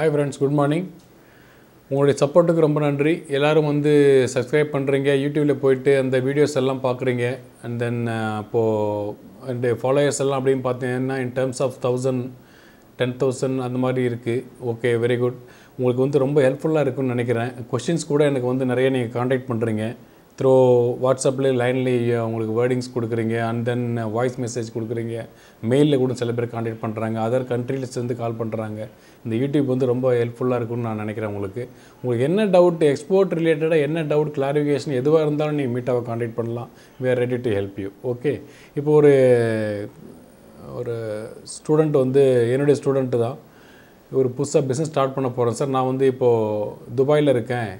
Hi friends good morning உங்களுடைய சப்போர்ட்டுக்கு ரொம்ப நன்றி எல்லோரும் வந்து சப்ஸ்கிரைப் பண்ணுறீங்க யூடியூப்பில் போயிட்டு அந்த வீடியோஸ் எல்லாம் பார்க்குறீங்க அண்ட் தென் அப்போது uh, அண்டு ஃபாலோயர்ஸ் எல்லாம் அப்படின்னு பார்த்தீங்கன்னா in terms of thousand ten thousand அந்த மாதிரி இருக்குது ஓகே வெரி குட் உங்களுக்கு வந்து ரொம்ப ஹெல்ப்ஃபுல்லாக இருக்குன்னு நினைக்கிறேன் கொஷின்ஸ் கூட எனக்கு வந்து நிறைய நீங்கள் காண்டாக்ட் பண்ணுறீங்க த்ரோ வாட்ஸ்அப்லேயே லைன்லேயே அவங்களுக்கு வேர்டிங்ஸ் கொடுக்குறீங்க அண்ட் தென் வாய்ஸ் மெசேஜ் கொடுக்குறீங்க மெயிலில் கூட சில பேர் காண்டாக்ட் பண்ணுறாங்க அதர் கண்ட்ரிலேருந்து கால் பண்ணுறாங்க இந்த யூடியூப் வந்து ரொம்ப ஹெல்ப்ஃபுல்லாக இருக்கும்னு நான் நினைக்கிறேன் உங்களுக்கு உங்களுக்கு என்ன டவுட் எக்ஸ்போர்ட் ரிலேட்டடாக என்ன டவுட் கிளாரிஃபிகேஷன் எதுவாக இருந்தாலும் நீங்கள் மீட்டாக காண்டாக்ட் பண்ணலாம் we are ready to help you okay இப்போ ஒரு ஒரு ஸ்டூடெண்ட் வந்து என்னுடைய ஸ்டூடெண்ட்டு தான் ஒரு புதுசாக பிஸ்னஸ் ஸ்டார்ட் பண்ண போகிறேன் சார் நான் வந்து இப்போது துபாயில் இருக்கேன்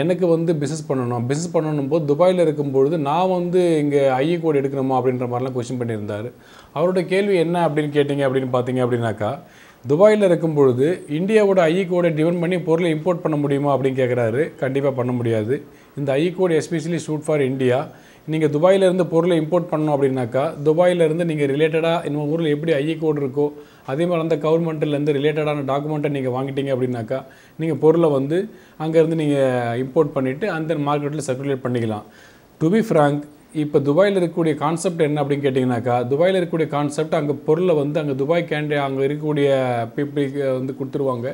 எனக்கு வந்து பிஸ்னஸ் பண்ணணும் பிஸ்னஸ் பண்ணணும் போது துபாயில் இருக்கும்பொழுது நான் வந்து இங்கே ஐஏ கோடு e எடுக்கணுமா அப்படின்ற மாதிரிலாம் கொஷின் பண்ணியிருந்தார் அவரோட கேள்வி என்ன அப்படின்னு கேட்டிங்க அப்படின்னு பார்த்தீங்க அப்படின்னாக்கா துபாயில் இருக்கும் பொழுது இந்தியாவோட ஐஇ கோடை டிவன் பண்ணி பொருளை இம்போர்ட் பண்ண முடியுமா அப்படின்னு கேட்குறாரு கண்டிப்பாக பண்ண முடியாது இந்த IE code especially suit for India நீங்கள் துபாயிலேருந்து பொருளை இம்போர்ட் பண்ணணும் அப்படின்னாக்கா துபாயிலேருந்து நீங்கள் ரிலேட்டடாக இந்த ஊரில் எப்படி ஐஇ கோடு இருக்கோ அதே மாதிரி அந்த கவர்மெண்ட்லேருந்து ரிலேட்டடான டாக்குமெண்ட்டை நீங்கள் வாங்கிட்டீங்க அப்படின்னாக்கா நீங்கள் பொருளை வந்து அங்கேருந்து நீங்கள் இம்போர்ட் பண்ணிவிட்டு அந்த மார்க்கெட்டில் சர்க்குலேட் பண்ணிக்கலாம் டு பி ஃப்ராங்க் இப்போ துபாயில் இருக்கக்கூடிய கான்செப்ட் என்ன அப்படின்னு கேட்டிங்கனாக்கா துபாயில் இருக்கக்கூடிய கான்செப்ட் அங்கே பொருளை வந்து அங்கே துபாய் கேண்டே அங்கே இருக்கக்கூடிய பீப்புளுக்கு வந்து கொடுத்துருவாங்க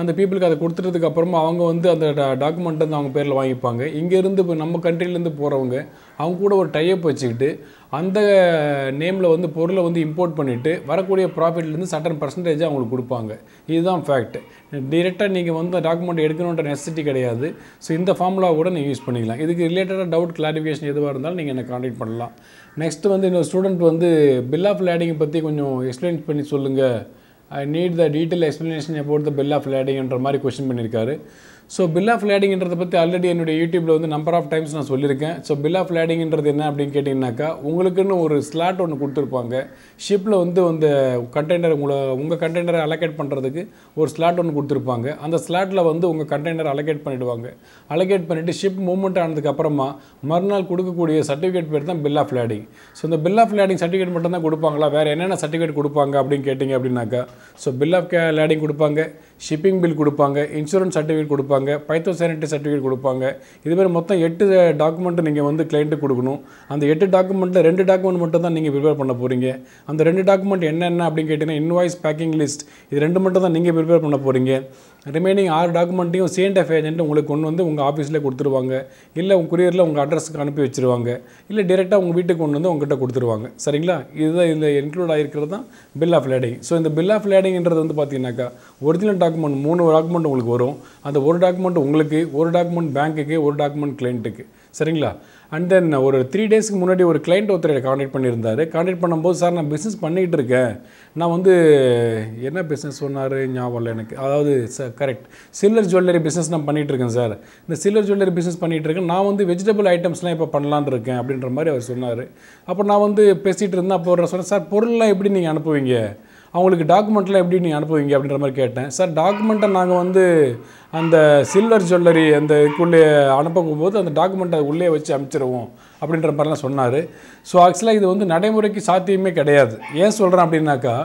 அந்த பீப்புளுக்கு அதை கொடுத்துட்டதுக்கு அப்புறமா அவங்க வந்து அந்த டாக்குமெண்ட் வந்து அவங்க பேரில் வாங்கிப்பாங்க இங்கேருந்து இப்போ நம்ம கண்ட்ரிலேருந்து போகிறவங்க அவங்க கூட ஒரு டைப் வச்சுக்கிட்டு அந்த நேமில் வந்து பொருளை வந்து இம்போர்ட் பண்ணிவிட்டு வரக்கூடிய ப்ராஃபிட்லேருந்து சட்டன் பர்சன்டேஜ் அவங்களுக்கு கொடுப்பாங்க இதுதான் ஃபேக்ட் டிரெக்டாக நீங்கள் வந்து டாக்குமெண்ட் எடுக்கணுன்ற நெசசிட்டி கிடையாது ஸோ இந்த ஃபார்முலா கூட நீங்கள் யூஸ் பண்ணிக்கலாம் இதுக்கு ரிலேட்டடாக டவுட் கிளாரிஃபிகேஷன் எதுவாக இருந்தாலும் நீங்கள் என்ன காண்டாக்ட் பண்ணலாம் நெக்ஸ்ட் வந்து இன்னொரு ஸ்டூடெண்ட் வந்து பில் ஆஃப் லேடிங்கை பற்றி கொஞ்சம் எக்ஸ்பிளைன் பண்ணி சொல்லுங்கள் I need the detail explanation about the bill of லேடிங்ன்ற மாதிரி கொஸ்டின் பண்ணியிருக்காரு ஸோ பில் ஆஃப் லேடிங்கிறத பற்றி ஆல்ரெடி என்னுடைய யூடியூப்பில் வந்து நம்பர் ஆஃப் டைம்ஸ் நான் சொல்லியிருக்கேன் ஸோ பில் ஆஃப் லேடிங்கிறது என்ன அப்படின்னு கேட்டிங்கனாக்கா உங்களுக்குன்னு ஒரு ஸ்லாட் ஒன்று கொடுத்துருப்பாங்க ஷிப்பில் வந்து அந்த கண்டெய்னர் உங்களை உங்கள் கண்டெய்னரை அலோகேட் பண்ணுறதுக்கு ஒரு ஸ்லாட் ஒன்று கொடுத்துருப்பாங்க அந்த ஸ்லாட்டில் வந்து உங்கள் கண்டெய்னர் அலோகேட் பண்ணிவிடுவாங்க அலோகேட் பண்ணிவிட்டு ஷிப் மூவ்மெண்ட் ஆனதுக்கப்புறமா மறுநாள் கொடுக்கக்கூடிய சர்டிஃபிகேட் பேர் தான் பில் ஆஃப் லேடிங் ஸோ இந்த பில் ஆஃப் லேடிங் சர்டிஃபிகேட் மட்டும் தான் கொடுப்பாங்களா வேறு என்னென்ன சர்டிஃபிகேட் கொடுப்பாங்க அப்படின்னு கேட்டிங்க அப்படின்னாக்கா ஸோ பில் ஆஃப் லேடிங் கொடுப்பாங்க ஷிப்பிங் பில் கொடுப்பாங்க இன்சூரன்ஸ் சர்டிஃபிகேட் கொடுப்பாங்க பைத்தோ சானிட்டரி சர்டிஃபிகேட் கொடுப்பாங்க இதுமாதிரி மொத்தம் எட்டு டாக்குமெண்ட்டு நீங்கள் வந்து கிளைண்ட்டு கொடுக்கணும் அந்த எட்டு டாக்குமெண்ட்டில் ரெண்டு டாக்குமெண்ட் மட்டும் தான் நீங்கள் ப்ரிப்பேர் பண்ண போகிறீங்க அந்த ரெண்டு டாக்குமெண்ட் என்னென்ன அப்படின்னு கேட்டிங்கன்னா இன்வாய்ஸ் பேக்கிங் லிஸ்ட் இது ரெண்டு மட்டும் தான் நீங்கள் ப்ரிப்பேர் பண்ண போகிறீங்க ரிமைனிங் ஆறு டாக்குமெண்ட்டையும் சிஎன்டெஃப் ஏஜென்ட் உங்களுக்கு கொண்டு வந்து உங்கள் ஆஃபீஸில் கொடுத்துருவாங்க இல்லை உங்கள் குரியரில் உங்கள் அட்ரஸுக்கு அனுப்பி வச்சுருவாங்க இல்லை டேரெக்டாக உங்கள் வீட்டுக்கு கொண்டு வந்து உங்ககிட்ட கொடுத்துருவாங்க சரிங்களா இதுதான் இதில் இன்க்ளூட் ஆகிருக்கிறது தான் பில் ஆஃப் லேடிங் ஸோ இந்த பில் ஆஃப் லேடிங்கிறது வந்து பார்த்தீங்கன்னாக்கா ஒரிஜினல் டாக் டாக்குமெண்ட் மூணு டாக்குமெண்ட் உங்களுக்கு வரும் அந்த ஒரு டாக்குமெண்ட் உங்களுக்கு ஒரு டாக்குமெண்ட் பேங்க்குக்கு ஒரு டாக்குமெண்ட் கிளைண்ட்டுக்கு சரிங்களா அண்ட் தென் ஒரு த்ரீ டேஸ்க்கு முன்னாடி ஒரு கிளைண்ட் ஒருத்தர் காண்டாக்ட் பண்ணியிருந்தார் காண்டாக்ட் பண்ணும்போது சார் நான் பிஸ்னஸ் பண்ணிகிட்டு இருக்கேன் நான் வந்து என்ன பிஸ்னஸ் சொன்னார் ஞாபகம் இல்லை எனக்கு அதாவது சார் கரெக்ட் சில்லர் ஜுவல்லரி பிஸ்னஸ் நான் பண்ணிகிட்ருக்கேன் சார் இந்த சில்லர் ஜுவல்லரி பிஸ்னஸ் பண்ணிகிட்டு இருக்கேன் நான் வந்து வெஜிடபிள் ஐட்டம்ஸ்லாம் இப்போ பண்ணலான் இருக்கேன் அப்படின்ற மாதிரி அவர் சொன்னார் அப்போ நான் வந்து பேசிகிட்டு இருந்தேன் அப்போ சொன்னேன் சார் பொருள்லாம் எப்படி நீங்கள் அனுப்புவீங்க அவங்களுக்கு டாக்குமெண்ட்லாம் எப்படி நீ அனுப்புவீங்க அப்படின்ற மாதிரி கேட்டேன் சார் டாக்குமெண்ட்டை நாங்கள் வந்து அந்த சில்வர் ஜுவல்லரி அந்த இதுக்குள்ளே அனுப்பும் போது அந்த டாக்குமெண்ட்டை உள்ளே வச்சு அமைச்சிருவோம் அப்படின்ற மாதிரிலாம் சொன்னார் ஸோ ஆக்சுவலாக இது வந்து நடைமுறைக்கு சாத்தியமே கிடையாது ஏன் சொல்கிறேன் அப்படின்னாக்கா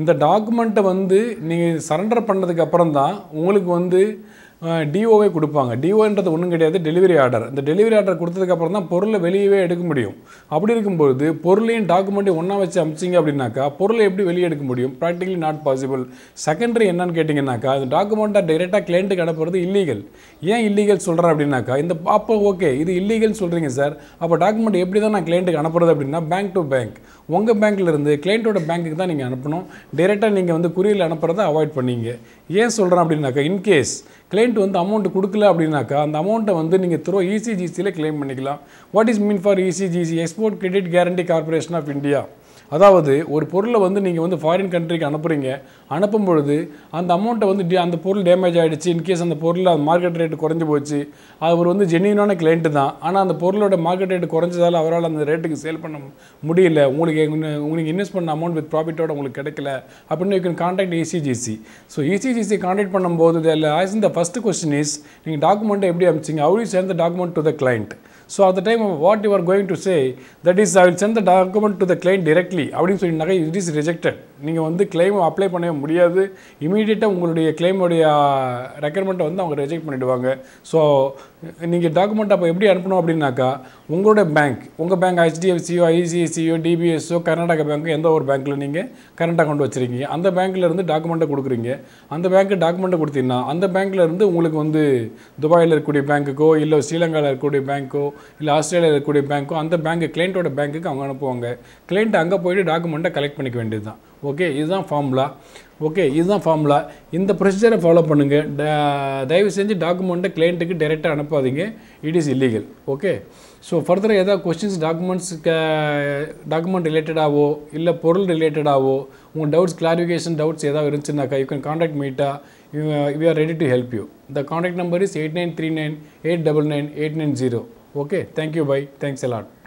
இந்த டாக்குமெண்ட்டை வந்து நீங்கள் சரண்டர் பண்ணதுக்கப்புறம் தான் உங்களுக்கு வந்து டிஓவே கொடுப்பாங்க டிஓன்றது ஒன்றும் கிடையாது டெலிவரி ஆர்டர் இந்த டெலிவரி ஆர்டர் கொடுத்ததுக்கப்புறம் தான் பொருளை வெளியவே எடுக்க முடியும் அப்படி இருக்கும்போது பொருளையும் டாக்குமெண்ட்டையும் ஒன்றா வச்சு அமிச்சிங்க அப்படின்னாக்கா பொருளை எப்படி வெளியே எடுக்க முடியும் ப்ராக்டிகலி நாட் பாசிபிள் செகண்டரி என்னன்னு கேட்டிங்கன்னாக்கா அது டாக்குமெண்ட்டாக டைரெக்டாக கிளைண்ட்டுக்கு அனுப்புறது இல்லீகல் ஏன் இல்லீகல் சொல்கிறேன் அப்படின்னாக்கா இந்த அப்போ ஓகே இது இல்லீகல் சொல்கிறீங்க சார் அப்போ டாக்குமெண்ட் எப்படி தான் நான் கிளைண்ட்டுக்கு அனுப்புறது அப்படின்னா பேங்க் டு பேங்க் உங்கள் பேங்க்லேருந்து கிளைண்ட்டோட பேங்க்குக்கு தான் நீங்கள் அனுப்பணும் டைரெக்டாக நீங்கள் வந்து குறியில் அனுப்புகிறத அவாய்ட் பண்ணீங்க ஏன் சொல்கிறேன் அப்படின்னாக்கா இன்கேஸ் கிளைண்ட் வந்து அமௌண்ட் கொடுக்கல அப்படின்னாக்கா அந்த அமௌண்ட்டை வந்து நீங்கள் த்ரோ இசிஜிசியில் கிளைம் பண்ணிக்கலாம் what is mean for ECGC export credit guarantee corporation of India அதாவது ஒரு பொருளை வந்து நீங்கள் வந்து ஃபாரின் கண்ட்ரிக்கு அனுப்புகிறீங்க அனுப்பும் பொழுது அந்த அமௌண்ட்டை வந்து அந்த பொருள் டேமேஜ் ஆகிடுச்சு இன்கேஸ் அந்த பொருள் அந்த மார்க்கெட் ரேட்டு குறைஞ்சி போச்சு அவர் வந்து ஜென்யூனான கிளைண்ட்டு தான் ஆனால் அந்த பொருளோட மார்க்கெட் ரேட்டு குறைஞ்சதால் அவரால் அந்த ரேட்டுக்கு சேல் பண்ண முடியல உங்களுக்கு உங்களுக்கு இன்வெஸ்ட் பண்ண அமௌண்ட் வித் ப்ராஃபிட்டோட உங்களுக்கு கிடைக்கல அப்படின்னு you can contact ECGC so ECGC contact பண்ணும்போது இதில் ஆஸ் இந்த ஃபஸ்ட் கொஸ்டின் இஸ் நீங்கள் டாக்குமெண்ட்டை எப்படி அமிச்சிங்க அவரையும் சேர்ந்த document to the client so at the time what you are going to say that is I will send the document to the claim directly அப்படின்னு சொல்லினாக்கா இட் இஸ் ரிஜெக்டட் நீங்கள் வந்து கிளைம் அப்ளை பண்ணவே முடியாது இமீடியட்டாக உங்களுடைய கிளைமுடைய ரெக்கமெண்ட்டை வந்து அவங்க ரிஜெக்ட் பண்ணிவிடுவாங்க ஸோ நீங்கள் டாக்குமெண்ட் அப்போ எப்படி அனுப்பணும் அப்படின்னாக்கா உங்களுடைய பேங்க் உங்கள் பேங்க் ஹெச்டிஎஃப்சியோ ஐசிஐசியோ டிபிஎஸ்ஓ கர்நாடகா பேங்க்கு எந்த ஒரு பேங்க்கில் நீங்கள் கரண்ட் அக்கௌண்ட் வச்சிருக்கீங்க அந்த பேங்க்கில் இருந்து டாக்குமெண்ட்டை கொடுக்குறீங்க அந்த பேங்க்கு டாக்குமெண்ட்டை கொடுத்தீங்கன்னா அந்த பேங்க்கில் இருந்து உங்களுக்கு வந்து துபாயில் இருக்கக்கூடிய பேங்க்குக்கோ இல்லை ஸ்ரீலங்காவில் இருக்கக்கூடிய பேங்க்கோ இல்லை ஆஸ்திரேலியாவில் இருக்கக்கூடிய பேங்க்கோ அந்த பேங்க்கு கிளைண்ட்டோட பேங்க்குக்கு அவங்க அனுப்புவாங்க கிளைண்ட் அங்கே போயிட்டு டாக்குமெண்ட்டை கலெக்ட் பண்ணிக்க வேண்டியது தான் ஓகே இதுதான் ஃபார்முலா ஓகே இதுதான் ஃபார்முலா இந்த ப்ரொசீஜரை ஃபாலோ பண்ணுங்கள் தயவு செஞ்சு டாக்குமெண்ட்டை கிளைண்ட்டுக்கு டைரெக்டாக அனுப்பாதீங்க it is illegal okay so ஃபர்தராக ஏதாவது கொஸ்டின்ஸ் டாக்குமெண்ட்ஸ் டாக்குமெண்ட் ரிலேட்டடாகவோ இல்லை பொருள் ரிலேட்டடாகவோ உங்கள் டவுட்ஸ் கிளாரிஃபிகேஷன் டவுட்ஸ் ஏதாவது இருந்துச்சுனாக்கா யூ கேன் காண்டாக்ட் மீட்டா we are ready to help you the contact number is eight nine three nine eight double nine eight nine zero Okay, thank you, bye. Thanks a lot.